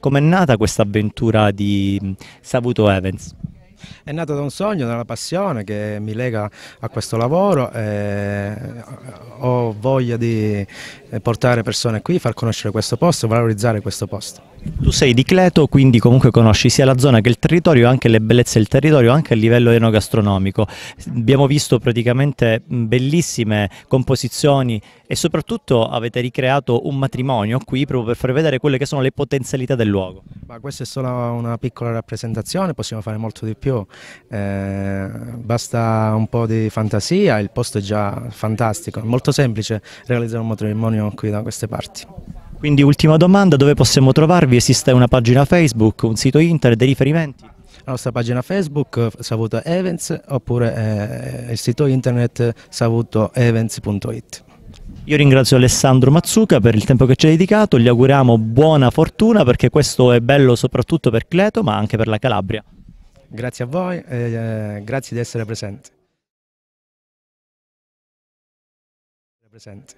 Com'è nata questa avventura di Savuto Evans? È nata da un sogno, da una passione che mi lega a questo lavoro e eh, ho voglia di eh, portare persone qui, far conoscere questo posto, valorizzare questo posto. Tu sei di Cleto, quindi comunque conosci sia la zona che il territorio, anche le bellezze del territorio, anche a livello enogastronomico. Abbiamo visto praticamente bellissime composizioni e soprattutto avete ricreato un matrimonio qui proprio per far vedere quelle che sono le potenzialità del luogo. Ma questa è solo una piccola rappresentazione, possiamo fare molto di più. Eh, basta un po' di fantasia, il posto è già fantastico, è molto semplice realizzare un matrimonio qui da queste parti. Quindi ultima domanda, dove possiamo trovarvi? Esiste una pagina Facebook, un sito internet, dei riferimenti? La nostra pagina Facebook eh, Savuto Events oppure eh, il sito internet savutoevents.it. Io ringrazio Alessandro Mazzuca per il tempo che ci ha dedicato, gli auguriamo buona fortuna perché questo è bello soprattutto per Cleto ma anche per la Calabria. Grazie a voi e eh, eh, grazie di essere presenti. presenti.